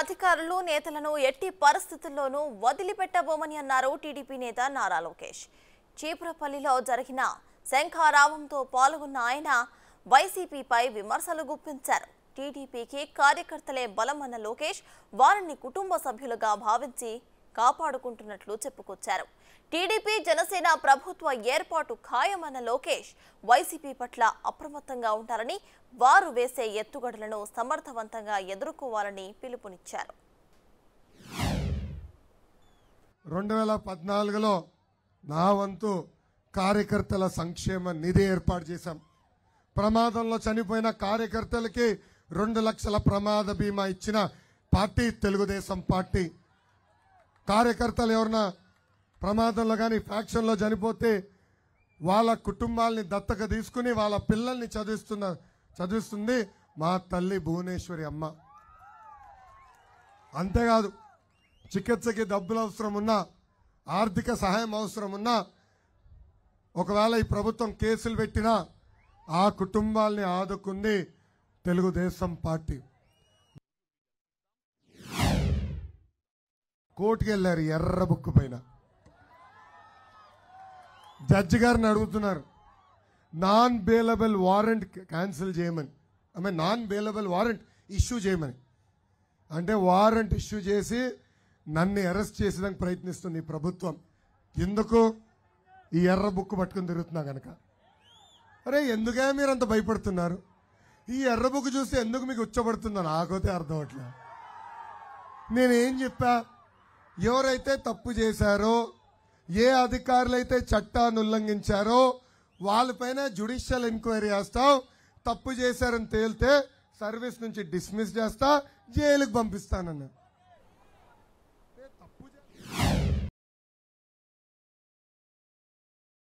అధికారులు నేతలను ఎట్టి పరిస్థితుల్లోనూ వదిలిపెట్టబోమని అన్నారు టీడీపీ నేత నారా లోకేష్ చీపురపల్లిలో జరిగిన శంఖారావంతో పాల్గొన్న ఆయన వైసీపీపై విమర్శలు గుప్పించారు టీడీపీకి కార్యకర్తలే బలమన్న లోకేష్ వారిని కుటుంబ సభ్యులుగా భావించి కాపాడుకుంటున్నట్లు చెప్పుకొచ్చారు టీడీపీ జనసేన ప్రభుత్వ ఏర్పాటు ఖాయమన్న లోకేష్ వైసీపీ పట్ల అప్రమత్తంగా ఉండాలని వారు వేసే ఎత్తుగడలను సమర్థవంతంగా ఎదుర్కోవాలని పిలుపునిచ్చారు రెండు వేల పద్నాలుగులో నా వంతు కార్యకర్తల సంక్షేమ నిధి ఏర్పాటు చేశాం ప్రమాదంలో చనిపోయిన కార్యకర్తలకి రెండు లక్షల ప్రమాద బీమా ఇచ్చిన పార్టీ తెలుగుదేశం పార్టీ కార్యకర్తలు ఎవరన్నా ప్రమాదంలో కానీ ఫ్యాక్షన్లో చనిపోతే వాళ్ళ కుటుంబాలని దత్తక తీసుకుని వాళ్ళ పిల్లల్ని చదివిస్తున్న చదివిస్తుంది మా తల్లి భువనేశ్వరి అమ్మ అంతేకాదు చికిత్సకి డబ్బులు అవసరం ఉన్నా ఆర్థిక సహాయం అవసరం ఉన్నా ఒకవేళ ఈ ప్రభుత్వం కేసులు పెట్టినా ఆ కుటుంబాల్ని ఆదుకుంది తెలుగుదేశం పార్టీ కోర్టుకెళ్ళారు ఎర్ర బుక్ పైన జడ్జి గారిని అడుగుతున్నారు నాన్ బేలబుల్ వారెంట్ క్యాన్సిల్ చేయమని ఆమె నాన్ బేలబుల్ వారెంట్ ఇష్యూ చేయమని అంటే వారెంట్ ఇష్యూ చేసి నన్ను అరెస్ట్ చేసేదానికి ప్రయత్నిస్తుంది ప్రభుత్వం ఎందుకు ఈ ఎర్ర బుక్ పట్టుకుని తిరుగుతున్నా కనుక అరే ఎందుకే మీరు అంత భయపడుతున్నారు ఈ ఎర్ర బుక్ చూస్తే ఎందుకు మీకు ఉచ్చబడుతుందో నాకైతే అర్థం అవట్లేదు నేనేం చెప్పా ఎవరైతే తప్పు చేశారో ఏ అధికారులైతే చట్టాన్ని ఉల్లంఘించారో వాళ్ళపైన జ్యుడిషియల్ ఎంక్వైరీ చేస్తాం తప్పు చేశారని తేలితే సర్వీస్ నుంచి డిస్మిస్ చేస్తా జైలుకు పంపిస్తానన్నా